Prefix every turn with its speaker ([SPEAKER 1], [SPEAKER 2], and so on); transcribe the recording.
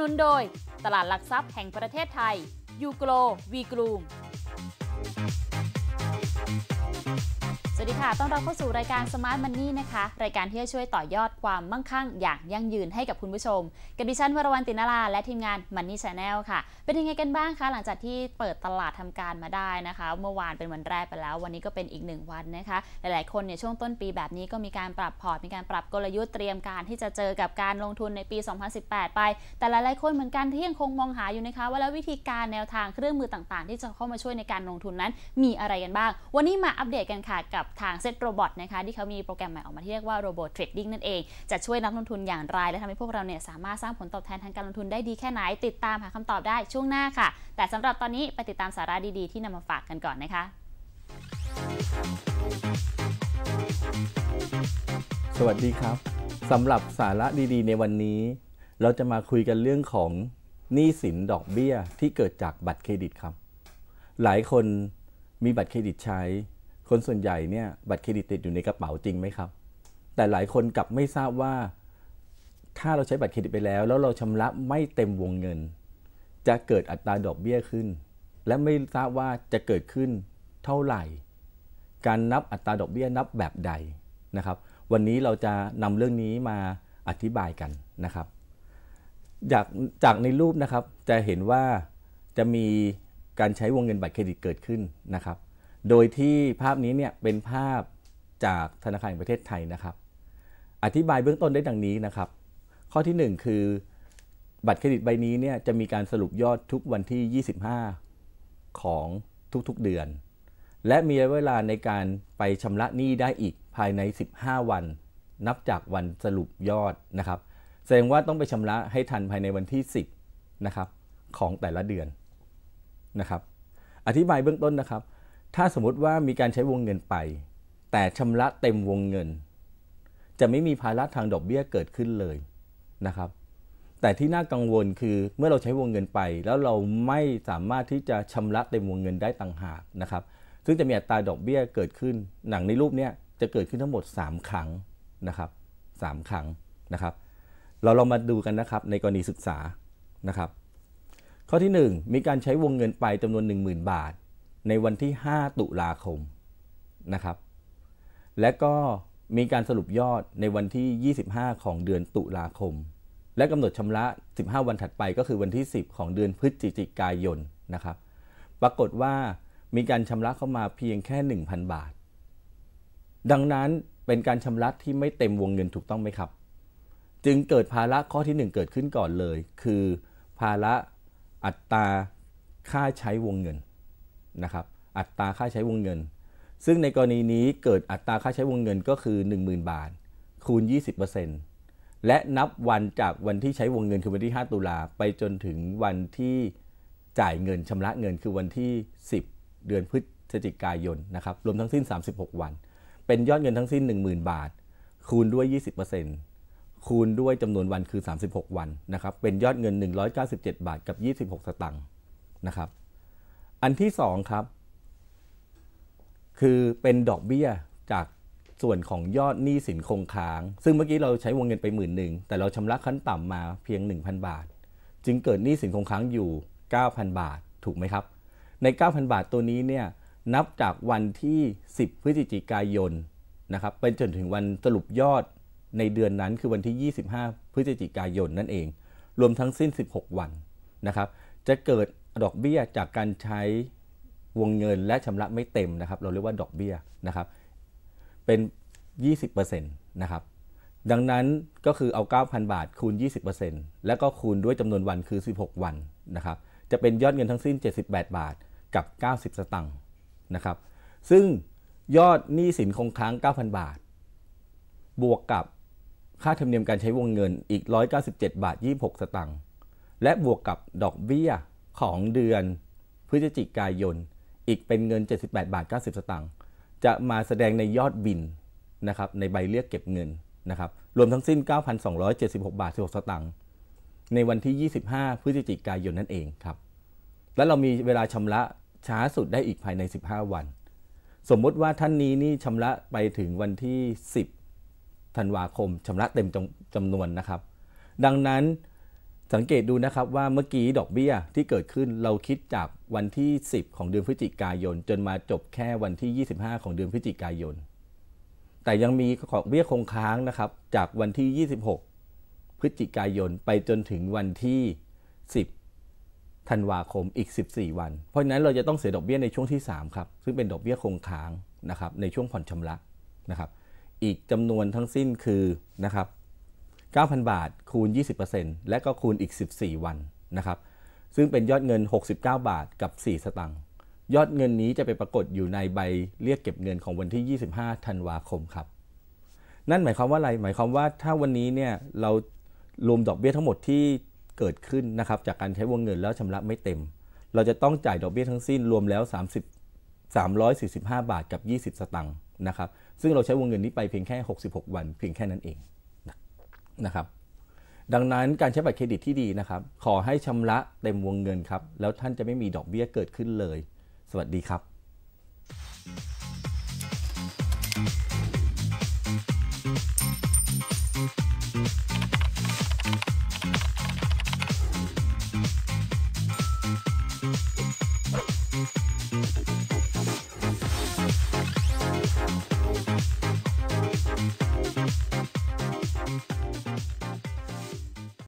[SPEAKER 1] นุนโดยตลาดหลักทรัพย์แห่งประเทศไทย ยูโกลวีกลูมดีค่ะ ต้อนรับเข้าสู่รายการ Smart Money นะคะรายการที่จะช่วยต่อยอดความมั่งคั่งอย่างยั่งยืนให้กับคุณผู้ชม กับดิฉันวรวรรณตินารา และทีมงาน Money Channel ค่ะ เป็นยังไงกันบ้างคะหลังจากที่เปิดตลาดทำการมาได้นะคะ เมื่อวานเป็นวันแรกไปแล้ว วันนี้ก็เป็นอีกหนึ่งวันนะคะหลายๆคนเนี่ยช่วงต้นปีแบบนี้ก็มีการปรับพอร์ตมีการปรับกลยุทธ์เตรียมการที่จะเจอกับการลงทุนในปี 2018 ไป แต่หลายๆคนเหมือนกันที่ยังคงมองหาอยู่นะคะ ว่าแล้ววิธีการแนวทางเครื่องมือต่างๆ ที่จะเข้ามาช่วยในการลงทุนนั้น มีอะไรกันบ้าง วันนี้มาอัปเดตกันค่ะกับทางเซตโรบอทนะคะที่เขามีโปรแกรมใหม่ออกมาที่เรียกว่าโรบอทเทรดดิ้งนั่นเอง จะช่วยนักลงทุนอย่างไรและทำให้พวกเราเนี่ยสามารถสร้างผลตอบแทนทางการลงทุนได้ดีแค่ไหนติดตามหาคำตอบได้ช่วงหน้าค่ะ แต่สำหรับตอนนี้ ไปติดตามสาระดีๆที่นำมาฝากกันก่อนนะคะ
[SPEAKER 2] สวัสดีครับสำหรับสาระดีๆ ในวันนี้ เราจะมาคุยกันเรื่องของหนี้สินดอกเบี้ยที่เกิดจากบัตรเครดิตครับ หลายคนมีบัตรเครดิตใช้คนส่วนใหญ่เนี่ยบัตรเครดิตติดอยู่ในกระเป๋าจริงไหมครับ แต่หลายคนกลับไม่ทราบว่า ถ้าเราใช้บัตรเครดิตไปแล้ว แล้วเราชำระไม่เต็มวงเงิน จะเกิดอัตราดอกเบี้ยขึ้น และไม่ทราบว่าจะเกิดขึ้นเท่าไหร่ การนับอัตราดอกเบี้ยนับแบบใดนะครับ วันนี้เราจะนำเรื่องนี้มาอธิบายกันนะครับ จากจากในรูปนะครับจะเห็นว่าจะมีการใช้วงเงินบัตรเครดิตเกิดขึ้นนะครับโดยที่ภาพนี้เนี่ยเป็นภาพจากธนาคารแห่งประเทศไทยนะครับ อธิบายเบื้องต้นได้ดังนี้นะครับ ข้อที่1คือบัตรเครดิตใบนี้เนี่ยจะมีการสรุปยอดทุกวันที่ 25 ของทุกๆเดือน และมีระยะเวลาในการไปชำระหนี้ได้อีกภายใน 15 วัน นับจากวันสรุปยอดนะครับ แสดงว่าต้องไปชำระให้ทันภายในวันที่10นะครับของแต่ละเดือนนะครับ อธิบายเบื้องต้นนะครับถ้าสมมติว่ามีการใช้วงเงินไป แต่ชำระเต็มวงเงิน จะไม่มีภาระทางดอกเบี้ยเกิดขึ้นเลยนะครับ แต่ที่น่ากังวลคือเมื่อเราใช้วงเงินไป แล้วเราไม่สามารถที่จะชำระเต็มวงเงินได้ต่างหากนะครับ ซึ่งจะมีอัตราดอกเบี้ยเกิดขึ้น หนังในรูปเนี้ยจะเกิดขึ้นทั้งหมด 3 ครั้งนะครับ 3 ครั้งนะครับ เราลองมาดูกันนะครับ ในกรณีศึกษานะครับ ข้อที่ 1 มีการใช้วงเงินไปจำนวน 10,000 บาทในวันที่ 5 ตุลาคมนะครับ และก็มีการสรุปยอดในวันที่ 25 ของเดือนตุลาคม และกำหนดชำระ 15 วันถัดไปก็คือวันที่ 10 ของเดือนพฤศจิกายนนะครับ ปรากฏว่ามีการชำระเข้ามาเพียงแค่ 1,000 บาท ดังนั้นเป็นการชำระที่ไม่เต็มวงเงินถูกต้องไหมครับ จึงเกิดภาระข้อที่ 1 เกิดขึ้นก่อนเลย คือ ภาระอัตราค่าใช้วงเงินนะครับอัตราค่าใช้วงเงิน ซึ่งในกรณีนี้เกิดอัตราค่าใช้วงเงินก็คือ 10,000 บาท คูณ 20%และนับวันจากวันที่ใช้วงเงินคือวันที่5ตุลาไปจนถึงวันที่จ่ายเงินชำระเงินคือวันที่ 10 เดือนพฤศจิกายนนะครับ รวมทั้งสิ้น 36 วัน เป็นยอดเงินทั้งสิ้น 10,000 บาท คูณด้วย 20%คูณด้วยจำนวนวันคือ 36 วันนะครับเป็นยอดเงิน 197 บาท กับ 26สตังค์นะครับอันที่สองครับ คือเป็นดอกเบี้ยจากส่วนของยอดหนี้สินคงค้าง ซึ่งเมื่อกี้เราใช้วงเงินไปหมื่นหนึ่ง แต่เราชำระขั้นต่ำมาเพียง 1,000 บาท จึงเกิดหนี้สินคงค้างอยู่ 9,000 บาทถูกไหมครับ ใน 9,000 บาทตัวนี้เนี่ยนับจากวันที่ 10 พฤศจิกายน นะครับเป็นจนถึงวันสรุปยอดในเดือนนั้นคือวันที่ 25 พฤศจิกายนนั่นเอง รวมทั้งสิ้น 16 วันนะครับ จะเกิดดอกเบี้ยจากการใช้วงเงินและชำระไม่เต็มนะครับ เราเรียกว่าดอกเบี้ยนะครับเป็น 20%นะครับดังนั้นก็คือเอา 9,000 บาทคูณ 20%แล้วก็คูณด้วยจำนวนวันคือ 16 วันนะครับ จะเป็นยอดเงินทั้งสิ้น 78 บาทกับ 90 สตังค์นะครับซึ่งยอดหนี้สินคงค้าง 9,000 บาท บวกกับค่าธรรมเนียมการใช้วงเงินอีก 197 บาท 26 สตังค์และบวกกับดอกเบี้ยของเดือนพฤศจิกายนอีกเป็นเงิน 78บาท 90 สตางค์จะมาแสดงในยอดบินนะครับในใบเรียกเก็บเงินนะครับรวมทั้งสิ้น 9,276 บาท16สตางค์ในวันที่ 25 พฤศจิกายนนั่นเองครับ แล้วเรามีเวลาชำระช้าสุดได้อีกภายใน 15 วัน สมมติว่าท่านนี้นี่ชำระไปถึงวันที่ 10ธันวาคมชำระเต็มจำนวนนะครับ ดังนั้นสังเกตดูนะครับว่าเมื่อกี้ดอกเบี้ยที่เกิดขึ้นเราคิดจากวันที่ 10 ของเดือนพฤศจิกายน จนมาจบแค่วันที่ 25 ของเดือนพฤศจิกายน แต่ยังมีของเบี้ยคงค้างนะครับ จากวันที่ 26 พฤศจิกายน ไปจนถึงวันที่ 10 ธันวาคมอีก 14 วัน เพราะฉะนั้นเราจะต้องเสียดอกเบี้ยในช่วงที่ 3 ครับซึ่งเป็นดอกเบี้ยคงค้างนะครับ ในช่วงผ่อนชำระนะครับ อีกจำนวนทั้งสิ้นคือนะครับ9,000 บาท คูณ 20%และก็คูณอีก 14 วันนะครับซึ่งเป็นยอดเงิน 69 บาทกับ 4 สตังค์ยอดเงินนี้จะไปปรากฏอยู่ในใบเรียกเก็บเงินของวันที่ 25ธันวาคมครับนั่นหมายความว่าอะไร หมายความว่าถ้าวันนี้เนี่ยเรารวมดอกเบี้ยทั้งหมดที่เกิดขึ้นนะครับจากการใช้วงเงินแล้วชำระไม่เต็ม เราจะต้องจ่ายดอกเบี้ยทั้งสิ้นรวมแล้ว30 345 บาทกับ 20 สตังค์นะครับซึ่งเราใช้วงเงินนี้ไปเพียงแค่ 66 วัน เพียงแค่นั้นเองนะครับดังนั้นการใช้บัตรเครดิตที่ดีนะครับ ขอให้ชำระเต็มวงเงินครับ แล้วท่านจะไม่มีดอกเบี้ยเกิดขึ้นเลย สวัสดีครับ